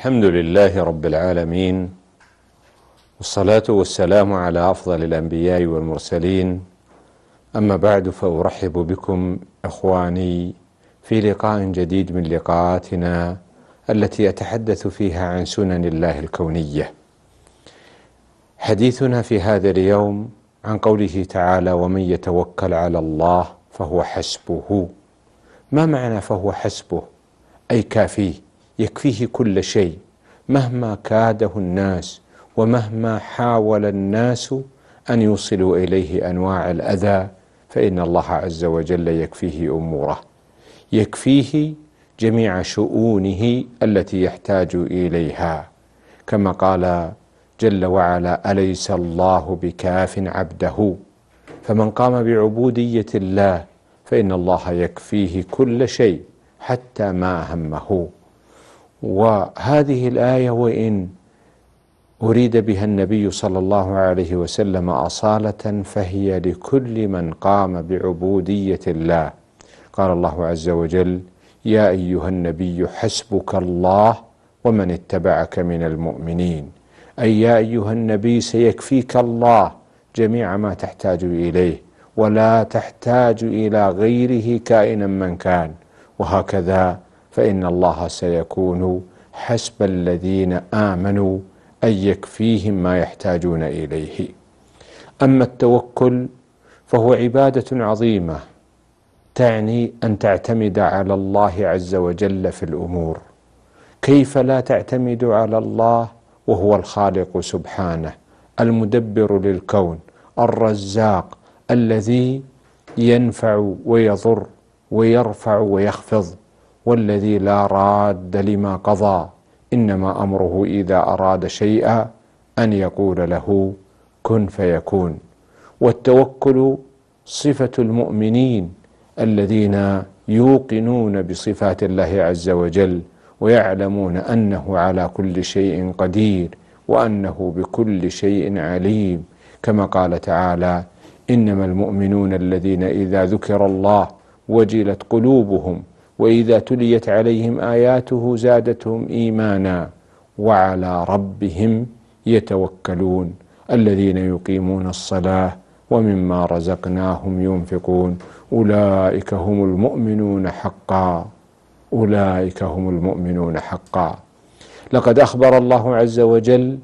الحمد لله رب العالمين والصلاة والسلام على أفضل الأنبياء والمرسلين أما بعد فأرحب بكم إخواني في لقاء جديد من لقاءاتنا التي أتحدث فيها عن سنن الله الكونية حديثنا في هذا اليوم عن قوله تعالى ومن يتوكل على الله فهو حسبه ما معنى فهو حسبه أي كافيه يكفيه كل شيء مهما كاده الناس ومهما حاول الناس ان يوصلوا اليه انواع الاذى فان الله عز وجل يكفيه اموره يكفيه جميع شؤونه التي يحتاج اليها كما قال جل وعلا اليس الله بكاف عبده فمن قام بعبوديه الله فان الله يكفيه كل شيء حتى ما اهمه وهذه الآية وإن أريد بها النبي صلى الله عليه وسلم أصالة فهي لكل من قام بعبودية الله قال الله عز وجل يا أيها النبي حسبك الله ومن اتبعك من المؤمنين أي يا أيها النبي سيكفيك الله جميع ما تحتاج إليه ولا تحتاج إلى غيره كائنا من كان وهكذا فإن الله سيكون حسب الذين آمنوا أن يكفيهم ما يحتاجون إليه أما التوكل فهو عبادة عظيمة تعني أن تعتمد على الله عز وجل في الأمور كيف لا تعتمد على الله وهو الخالق سبحانه المدبر للكون الرزاق الذي ينفع ويضر ويرفع ويخفض والذي لا راد لما قضى انما امره اذا اراد شيئا ان يقول له كن فيكون والتوكل صفه المؤمنين الذين يوقنون بصفات الله عز وجل ويعلمون انه على كل شيء قدير وانه بكل شيء عليم كما قال تعالى انما المؤمنون الذين اذا ذكر الله وجلت قلوبهم واذا تليت عليهم اياته زادتهم ايمانا وعلى ربهم يتوكلون الذين يقيمون الصلاه ومما رزقناهم ينفقون اولئك هم المؤمنون حقا اولئك هم المؤمنون حقا لقد اخبر الله عز وجل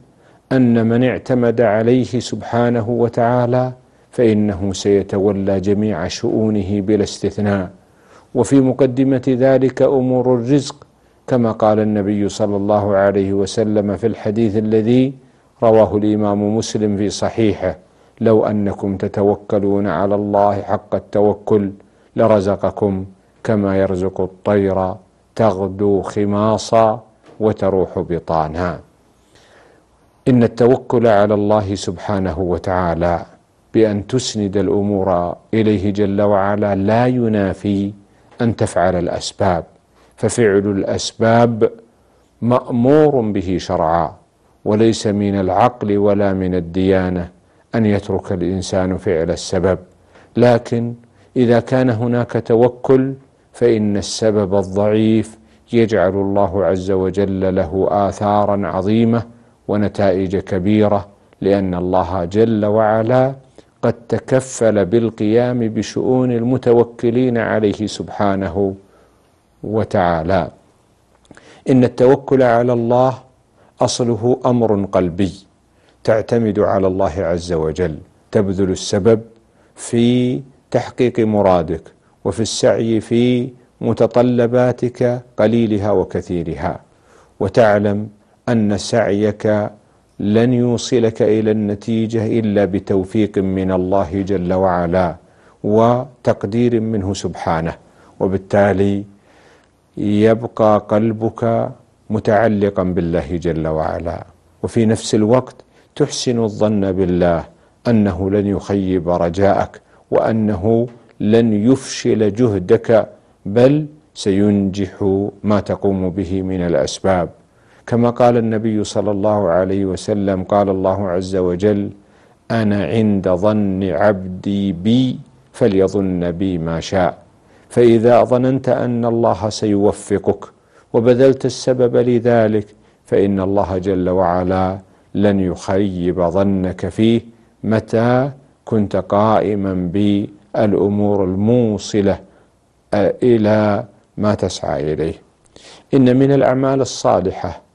ان من اعتمد عليه سبحانه وتعالى فانه سيتولى جميع شؤونه بلا استثناء وفي مقدمة ذلك أمور الرزق كما قال النبي صلى الله عليه وسلم في الحديث الذي رواه الإمام مسلم في صحيحه لو أنكم تتوكلون على الله حق التوكل لرزقكم كما يرزق الطير تغدو خماصا وتروح بطانا ان التوكل على الله سبحانه وتعالى بان تسند الامور اليه جل وعلا لا ينافي أن تفعل الأسباب ففعل الأسباب مأمور به شرعا وليس من العقل ولا من الديانة أن يترك الإنسان فعل السبب لكن إذا كان هناك توكل فإن السبب الضعيف يجعل الله عز وجل له آثارا عظيمة ونتائج كبيرة لأن الله جل وعلا قد تكفل بالقيام بشؤون المتوكلين عليه سبحانه وتعالى ان التوكل على الله اصله امر قلبي تعتمد على الله عز وجل تبذل السبب في تحقيق مرادك وفي السعي في متطلباتك قليلها وكثيرها وتعلم ان سعيك لن يوصلك الى النتيجه الا بتوفيق من الله جل وعلا وتقدير منه سبحانه وبالتالي يبقى قلبك متعلقا بالله جل وعلا وفي نفس الوقت تحسن الظن بالله انه لن يخيب رجاءك وانه لن يفشل جهدك بل سينجح ما تقوم به من الاسباب كما قال النبي صلى الله عليه وسلم قال الله عز وجل انا عند ظن عبدي بي فليظن بي ما شاء فاذا ظننت ان الله سيوفقك وبذلت السبب لذلك فان الله جل وعلا لن يخيب ظنك فيه متى كنت قائما بالامور الموصله الى ما تسعى اليه ان من الاعمال الصالحه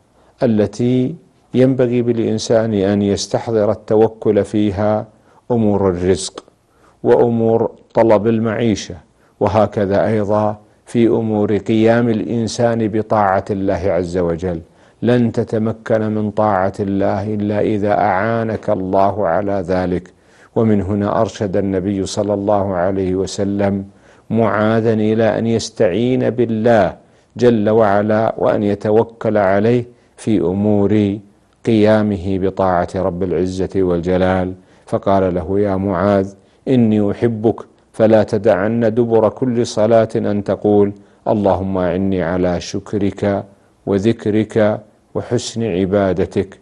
التي ينبغي بالإنسان أن يستحضر التوكل فيها أمور الرزق وأمور طلب المعيشة وهكذا أيضا في أمور قيام الإنسان بطاعة الله عز وجل لن تتمكن من طاعة الله إلا إذا أعانك الله على ذلك ومن هنا أرشد النبي صلى الله عليه وسلم معاذا إلى أن يستعين بالله جل وعلا وأن يتوكل عليه في امور قيامه بطاعه رب العزه والجلال فقال له يا معاذ اني احبك فلا تدعن دبر كل صلاه ان تقول اللهم اعني على شكرك وذكرك وحسن عبادتك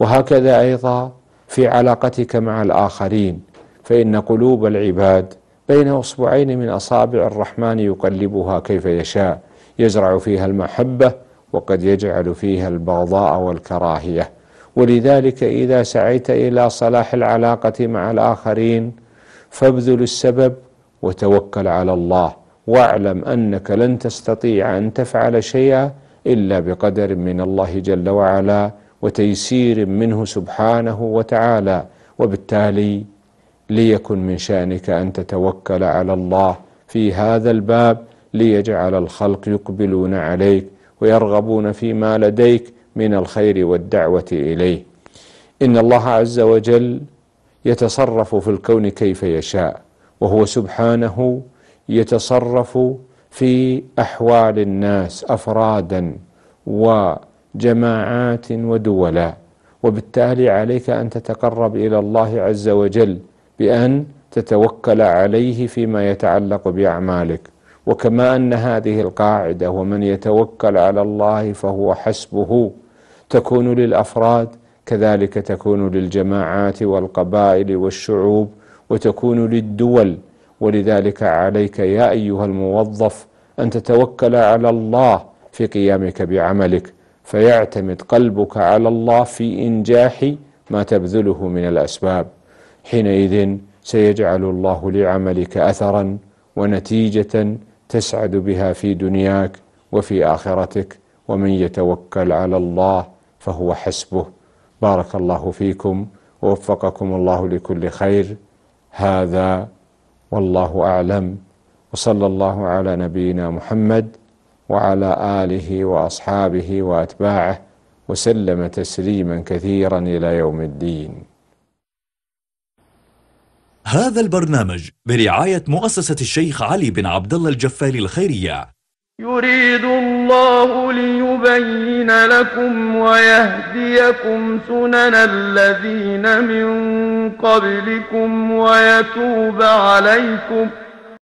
وهكذا ايضا في علاقتك مع الاخرين فان قلوب العباد بين اصبعين من اصابع الرحمن يقلبها كيف يشاء يزرع فيها المحبه وقد يجعل فيها البغضاء والكراهيه ولذلك اذا سعيت الى صلاح العلاقه مع الاخرين فابذل السبب وتوكل على الله واعلم انك لن تستطيع ان تفعل شيئا الا بقدر من الله جل وعلا وتيسير منه سبحانه وتعالى وبالتالي ليكن من شانك ان تتوكل على الله في هذا الباب ليجعل الخلق يقبلون عليك ويرغبون فيما لديك من الخير والدعوة إليه إن الله عز وجل يتصرف في الكون كيف يشاء وهو سبحانه يتصرف في أحوال الناس أفرادا وجماعات ودولا وبالتالي عليك أن تتقرب إلى الله عز وجل بأن تتوكل عليه فيما يتعلق بأعمالك وكما ان هذه القاعده ومن يتوكل على الله فهو حسبه تكون للافراد كذلك تكون للجماعات والقبائل والشعوب وتكون للدول ولذلك عليك يا ايها الموظف ان تتوكل على الله في قيامك بعملك فيعتمد قلبك على الله في انجاح ما تبذله من الاسباب حينئذ سيجعل الله لعملك اثرا ونتيجه تسعد بها في دنياك وفي اخرتك ومن يتوكل على الله فهو حسبه بارك الله فيكم ووفقكم الله لكل خير هذا والله اعلم وصلى الله على نبينا محمد وعلى اله واصحابه واتباعه وسلم تسليما كثيرا الى يوم الدين هذا البرنامج برعاية مؤسسة الشيخ علي بن عبد الله الجفال الخيرية يريد الله ليبين لكم ويهديكم سنن الذين من قبلكم ويتوب عليكم